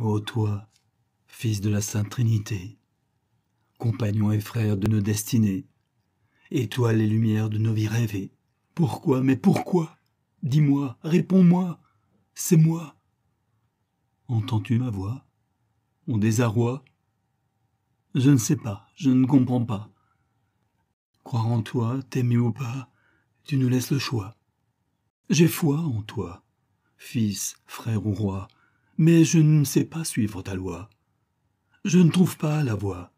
Ô toi, fils de la Sainte Trinité, compagnon et frère de nos destinées, étoile et lumière de nos vies rêvées, pourquoi, mais pourquoi Dis-moi, réponds-moi, c'est moi. Entends-tu ma voix On désarroie Je ne sais pas, je ne comprends pas. Croire en toi, t'aimer ou pas, tu nous laisses le choix. J'ai foi en toi, fils, frère ou roi, mais je ne sais pas suivre ta loi. Je ne trouve pas la voix,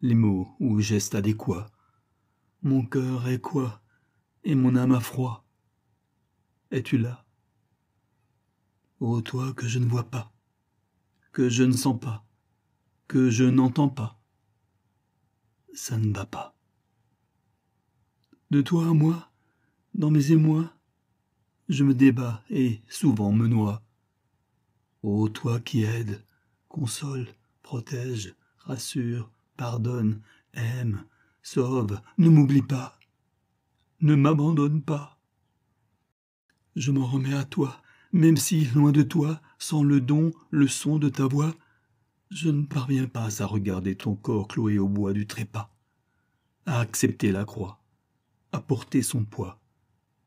les mots ou gestes adéquats. Mon cœur est quoi, et mon âme a froid. Es-tu là Ô toi que je ne vois pas, que je ne sens pas, que je n'entends pas. Ça ne va pas. De toi à moi, dans mes émois, je me débat et souvent me noie. Ô toi qui aides, console, protège, rassure, pardonne, aime, sauve, ne m'oublie pas, ne m'abandonne pas. Je m'en remets à toi, même si, loin de toi, sans le don, le son de ta voix, je ne parviens pas à regarder ton corps cloué au bois du trépas, à accepter la croix, à porter son poids,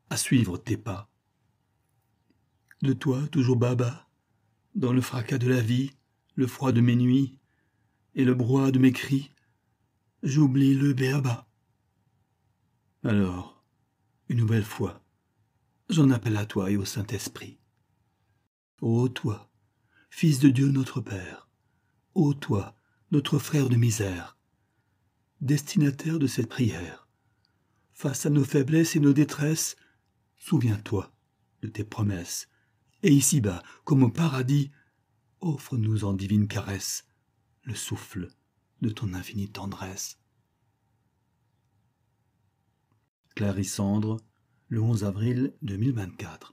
à suivre tes pas. De toi, toujours baba, dans le fracas de la vie, le froid de mes nuits et le brouhaha de mes cris, j'oublie le béaba. Alors, une nouvelle fois, j'en appelle à toi et au Saint-Esprit. Ô toi, Fils de Dieu notre Père, ô toi, notre frère de misère, destinataire de cette prière, face à nos faiblesses et nos détresses, souviens-toi de tes promesses et ici-bas, comme au paradis, offre-nous en divine caresse le souffle de ton infinie tendresse. Clarissandre, le 11 avril 2024.